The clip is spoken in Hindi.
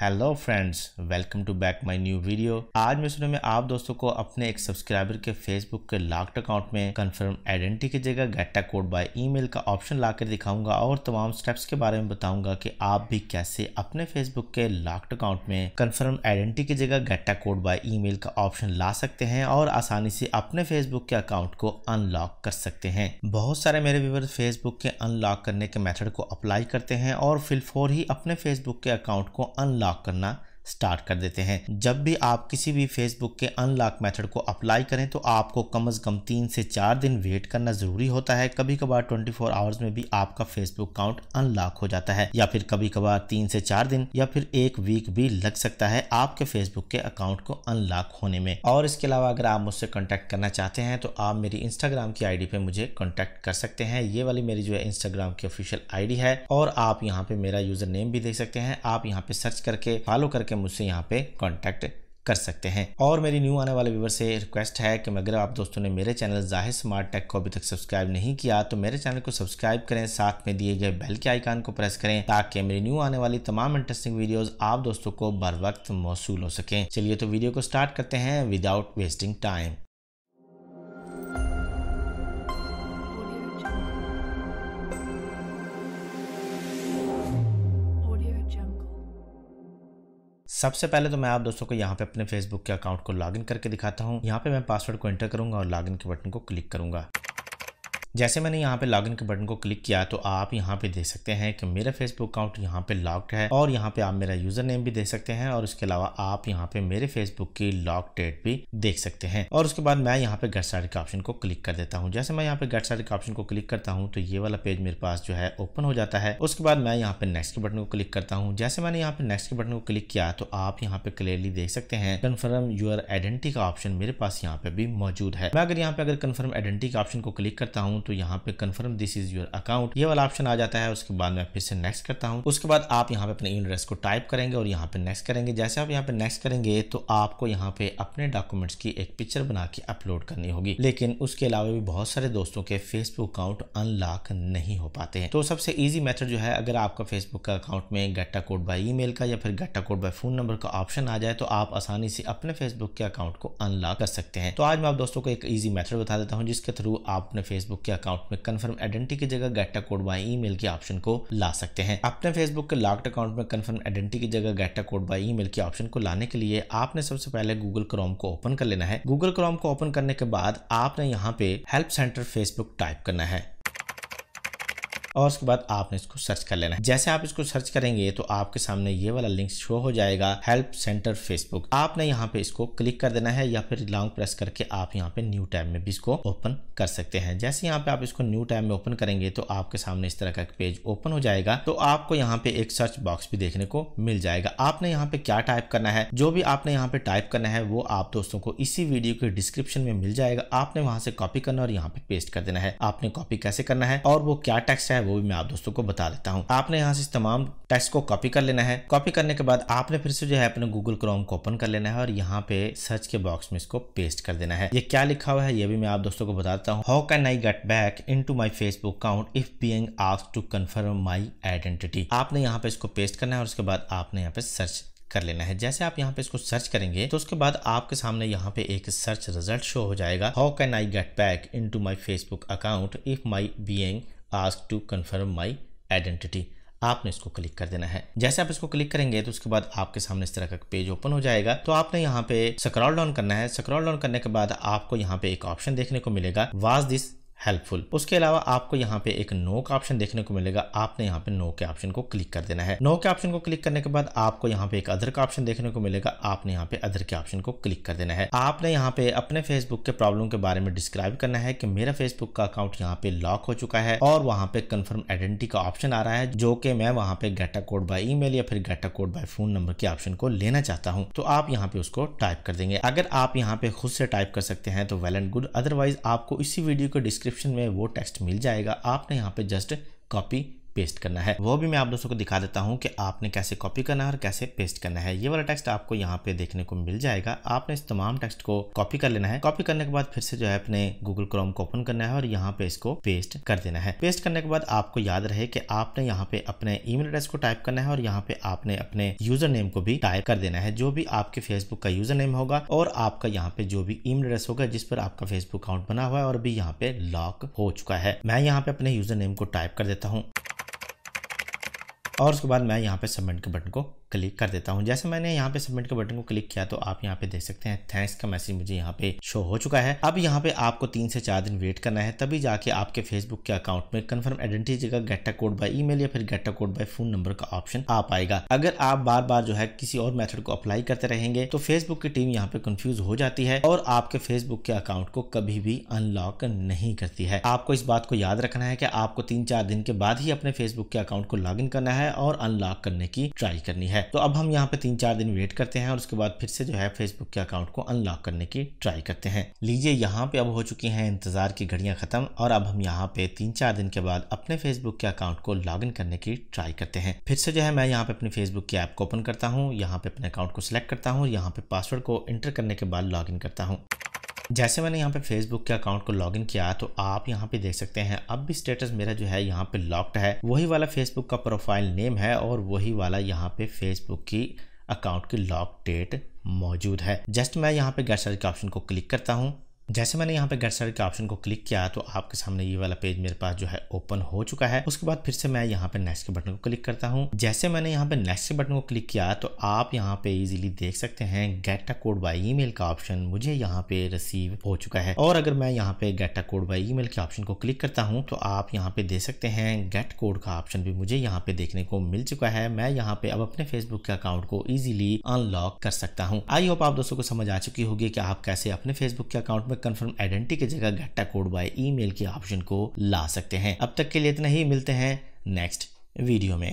hello friends welcome to back my new video आज मैं सुनो में आप दोस्तों को अपने एक सब्सक्राइबर के फेसबुक के लॉक्ड अकाउंट में कंफर्म आइडेंटिटी की जगह गेटा कोड बाय ईमेल का ऑप्शन लाकर दिखाऊंगा और तमाम स्टेप्स के बारे में बताऊंगा कि आप भी कैसे अपने फेसबुक के लॉक्ड अकाउंट में कन्फर्म आइडेंटिटी की जगह गेटा कोड बाय ई का ऑप्शन ला सकते हैं और आसानी से अपने फेसबुक के अकाउंट को अनलॉक कर सकते हैं बहुत सारे मेरे व्यवर फेसबुक के अनलॉक करने के मेथड को अप्लाई करते हैं और फिलफोर ही अपने फेसबुक के अकाउंट को अनलॉक नॉक करना स्टार्ट कर देते हैं जब भी आप किसी भी फेसबुक के अनलॉक मेथड को अप्लाई करें तो आपको कम अज़ कम तीन से चार दिन वेट करना ज़रूरी होता है कभी कभार ट्वेंटी फोर आवर्स में भी आपका फेसबुक अकाउंट अनलॉक हो जाता है या फिर कभी कभार तीन से चार दिन या फिर एक वीक भी लग सकता है आपके फेसबुक के अकाउंट को अनलॉक होने में और इसके अलावा अगर आप मुझसे कॉन्टेक्ट करना चाहते हैं तो आप मेरी इंस्टाग्राम की आई पे मुझे कॉन्टैक्ट कर सकते हैं ये वाली मेरी जो है इंस्टाग्राम की ऑफिशियल आई है और आप यहाँ पे मेरा यूजर नेम भी देख सकते हैं आप यहाँ पे सर्च करके फॉलो करके मुझसे यहाँ पे कॉन्टैक्ट कर सकते हैं और मेरी न्यू आने वाले व्यूवर से रिक्वेस्ट है कि अगर आप दोस्तों ने मेरे चैनल जाहिर स्मार्ट टेक को अभी तक सब्सक्राइब नहीं किया तो मेरे चैनल को सब्सक्राइब करें साथ में दिए गए बेल के आइकान को प्रेस करें ताकि मेरी न्यू आने वाली तमाम इंटरेस्टिंग वीडियोस आप दोस्तों को बर वक्त मौसू हो सके चलिए तो वीडियो को स्टार्ट करते हैं विदाउट वेस्टिंग टाइम सबसे पहले तो मैं आप दोस्तों को यहाँ पे अपने फेसबुक के अकाउंट को लॉगिन करके दिखाता हूँ यहाँ पे मैं पासवर्ड को एंटर करूंगा और लॉगिन के बटन को क्लिक करूंगा जैसे मैंने यहाँ पे लॉगिन के बटन को क्लिक किया तो आप यहाँ पे देख सकते हैं कि मेरा फेसबुक अकाउंट यहाँ पे लॉक्ड है और यहाँ पे आप मेरा यूजर नेम भी देख सकते हैं और उसके अलावा आप यहाँ पे मेरे फेसबुक की लॉक डेट भी देख सकते हैं और उसके बाद मैं यहाँ पे गेट साइड के ऑप्शन को क्लिक कर देता हूँ जैसे मैं यहाँ पे गेट साइड के ऑप्शन को क्लिक करता हूँ तो ये वाला पेज मेरे पास जो है ओपन हो जाता है उसके बाद मैं यहाँ पे नेक्स्ट के बटन को क्लिक करता हूँ जैसे मैंने यहाँ पे नेक्स्ट के बटन को क्लिक किया तो आप यहाँ पे क्लियरली देख सकते हैं कन्फर्म यूर आइडेंटिटी का ऑप्शन मेरे पास यहाँ पे भी मौजूद है मैं अगर यहाँ पे अगर कन्फर्म आइडेंटिटी का ऑप्शन को क्लिक करता हूँ हूँ तो यहाँ पे confirm this is your account ये वाला ऑप्शन आ जाता है उसके बाद मैं फिर से नेक्स्ट करता हूँ उसके बाद आप यहाँ पे अपने एड्रेस को टाइप करेंगे और यहाँ पे नेक्स्ट करेंगे जैसे आप यहाँ पे नेक्स्ट करेंगे तो आपको यहाँ पे अपने डॉक्यूमेंट्स की एक पिक्चर बना के अपलोड करनी होगी लेकिन उसके अलावा भी बहुत सारे दोस्तों के फेसबुक अकाउंट अनलॉक नहीं हो पाते हैं तो सबसे ईजी मेथड जो है अगर आपका फेसबुक का अकाउंट में गट्टा कोड बाय ई का या फिर get a code by phone number का ऑप्शन आ जाए तो आप आसानी से अपने फेसबुक के अकाउंट को अनलॉक कर सकते हैं तो आज मैं आप दोस्तों को एक ईजी मेथड बता देता हूँ जिसके थ्रू आप अपने फेसबुक के अकाउंट में कंफर्म आइडेंटिटी की जगह गेट कोड बाय ईमेल के ऑप्शन को ला सकते हैं अपने फेसबुक के लॉक्ड अकाउंट में कंफर्म आइडेंटिटी की जगह गेट कोड बाय ईमेल के ऑप्शन को लाने के लिए आपने सबसे पहले गूगल क्रोम को ओपन कर लेना है गूगल क्रोम को ओपन करने के बाद आपने यहाँ पे हेल्प सेंटर फेसबुक टाइप करना है और उसके बाद आपने इसको सर्च कर लेना है जैसे आप इसको सर्च करेंगे तो आपके सामने ये वाला लिंक शो हो जाएगा हेल्प सेंटर फेसबुक आपने यहाँ पे इसको क्लिक कर देना है या फिर लॉन्ग प्रेस करके आप यहाँ पे न्यू टैब में भी इसको ओपन कर सकते हैं जैसे यहाँ पे आप इसको न्यू टैब में ओपन करेंगे तो आपके सामने इस तरह का पेज ओपन हो जाएगा तो आपको यहाँ पे एक सर्च बॉक्स भी देखने को मिल जाएगा आपने यहाँ पे क्या टाइप करना है जो भी आपने यहाँ पे टाइप करना है वो आप दोस्तों को इसी वीडियो के डिस्क्रिप्शन में मिल जाएगा आपने वहां से कॉपी करना और यहाँ पे पेस्ट कर देना है आपने कॉपी कैसे करना है और वो क्या टेक्स्ट है वो भी मैं आप दोस्तों को बता देता हूँ आपने यहाँ से तमाम टेक्स्ट को कॉपी कर लेना है कॉपी करने के बाद आपने फिर से जो है अपने गूगल क्रोम को ओपन कर लेना है और यहाँ पे सर्च के बॉक्स में इसको पेस्ट कर देना है ये क्या लिखा हुआ है ये भी मैं आप दोस्तों को बताता हूँ how can I get back in to my Facebook account if being ask to confirm my identity आपने यहाँ पे इसको पेस्ट करना है और उसके बाद आपने यहाँ पे सर्च कर लेना है जैसे आप यहाँ पे इसको सर्च करेंगे तो उसके बाद आपके सामने यहाँ पे एक सर्च रिजल्ट शो हो जाएगा how can I get back in to my Facebook account if my being ask to confirm my identity आपने इसको क्लिक कर देना है जैसे आप इसको क्लिक करेंगे तो उसके बाद आपके सामने इस तरह का पेज ओपन हो जाएगा तो आपने यहाँ पे स्क्रॉल डाउन करना है स्क्रॉल डाउन करने के बाद आपको यहाँ पे एक ऑप्शन देखने को मिलेगा वाज दिस हेल्पफुल उसके अलावा आपको यहाँ पे एक नो का ऑप्शन देखने को मिलेगा आपने यहाँ पे नो के ऑप्शन को क्लिक कर देना है नो के ऑप्शन को क्लिक करने के बाद आपको यहाँ पे एक अदर का ऑप्शन देखने को मिलेगा आपने यहाँ पे अदर के ऑप्शन को क्लिक कर देना है आपने यहाँ पे अपने फेसबुक के प्रॉब्लम के बारे में डिस्क्राइब करना है की मेरा फेसबुक का अकाउंट यहाँ पे लॉक हो चुका है और वहाँ पे कन्फर्म आइडेंटिटी का ऑप्शन आ रहा है जो की मैं वहाँ पे गेटा कोड बाय ई या फिर get a code by phone number के ऑप्शन को लेना चाहता हूँ तो आप यहाँ पे उसको टाइप कर देंगे अगर आप यहाँ पे खुद से टाइप कर सकते हैं तो वेल एंड गुड अदरवाइज आपको इसी वीडियो को डिस्क्रिप डिस्क्रिप्शन में वो टेक्स्ट मिल जाएगा आपने यहाँ पे जस्ट कॉपी पेस्ट करना है वो भी मैं आप दोस्तों को दिखा देता हूँ कि आपने कैसे कॉपी करना है और कैसे पेस्ट करना है ये वाला टेक्स्ट आपको यहाँ पे देखने को मिल जाएगा आपने इस तमाम टेक्स्ट को कॉपी कर लेना है कॉपी करने के बाद फिर से जो है अपने गूगल क्रोम को ओपन करना है और यहाँ पे इसको पेस्ट कर देना है पेस्ट करने के बाद आपको याद रहे की आपने यहाँ पे अपने ई एड्रेस को टाइप करना है और यहाँ पे आपने अपने यूजर नेम को भी टाइप कर देना है जो भी आपके फेसबुक का यूजर नेम होगा और आपका यहाँ पे जो भी ईमेल एड्रेस होगा जिस पर आपका फेसबुक अकाउंट बना हुआ है और भी यहाँ पे लॉक हो चुका है मैं यहाँ पे अपने यूजर नेम को टाइप कर देता हूँ और उसके बाद मैं यहाँ पे सबमिट के बटन को क्लिक कर देता हूँ जैसे मैंने यहाँ पे सबमिट के बटन को क्लिक किया तो आप यहाँ पे देख सकते हैं थैंक्स का मैसेज मुझे यहाँ पे शो हो चुका है अब यहाँ पे आपको तीन से चार दिन वेट करना है तभी जाके आपके फेसबुक के अकाउंट में कन्फर्म आइडेंटिटी जगह गेटा कोड बाय ई या फिर get a code by phone number का ऑप्शन आ पाएगा अगर आप बार बार जो है किसी और मेथड को अप्लाई करते रहेंगे तो फेसबुक की टीम यहाँ पे कंफ्यूज हो जाती है और आपके फेसबुक के अकाउंट को कभी भी अनलॉक नहीं करती है आपको इस बात को याद रखना है कि आपको तीन चार दिन के बाद ही अपने फेसबुक के अकाउंट को लॉग करना है है और अनलॉक करने की ट्राई करनी है तो अब हम यहाँ पे तीन चार दिन वेट करते हैं और उसके बाद फिर से जो है फेसबुक के अकाउंट को अनलॉक करने की ट्राई करते हैं लीजिए यहाँ पे अब हो चुकी है इंतजार की घड़ियां खत्म और अब हम यहाँ पे तीन चार दिन के बाद अपने फेसबुक के अकाउंट को लॉग इन करने की ट्राई करते हैं फिर से जो है मैं यहाँ पे अपने फेसबुक की ऐप को ओपन करता हूँ यहाँ पे अपने अकाउंट को सिलेक्ट करता हूँ यहाँ पे पासवर्ड को एंटर करने के बाद लॉग करता हूँ जैसे मैंने यहाँ पे फेसबुक के अकाउंट को लॉगिन किया तो आप यहाँ पे देख सकते हैं अब भी स्टेटस मेरा जो है यहाँ पे लॉक्ड है वही वाला फेसबुक का प्रोफाइल नेम है और वही वाला यहाँ पे फेसबुक की अकाउंट की लॉक डेट मौजूद है जस्ट मैं यहाँ पे गेट सर्च के ऑप्शन को क्लिक करता हूँ जैसे मैंने यहाँ पे गेट स्टार्ट के ऑप्शन को क्लिक किया तो आपके सामने ये वाला पेज मेरे पास जो है ओपन हो चुका है उसके बाद फिर से मैं यहाँ पे नेक्स्ट के बटन को क्लिक करता हूँ जैसे मैंने यहाँ पे नेक्स्ट के बटन को क्लिक किया तो आप यहाँ पे इजीली देख सकते हैं get a code by email का ऑप्शन मुझे यहाँ पे रिसीव हो चुका है और अगर मैं यहाँ पे get a code by email के ऑप्शन को क्लिक करता हूँ तो आप यहाँ पे देख सकते हैं गेट कोड का ऑप्शन भी मुझे यहाँ पे देखने को मिल चुका है मैं यहाँ पे अब अपने फेसबुक के अकाउंट को इजिली अनलॉक कर सकता हूँ आई होप आप दोस्तों को समझ आ चुकी होगी कि आप कैसे अपने फेसबुक के अकाउंट में कंफर्म आइडेंटिटी की जगह घट्टा कोड बाय ईमेल के ऑप्शन को ला सकते हैं अब तक के लिए इतना ही मिलते हैं नेक्स्ट वीडियो में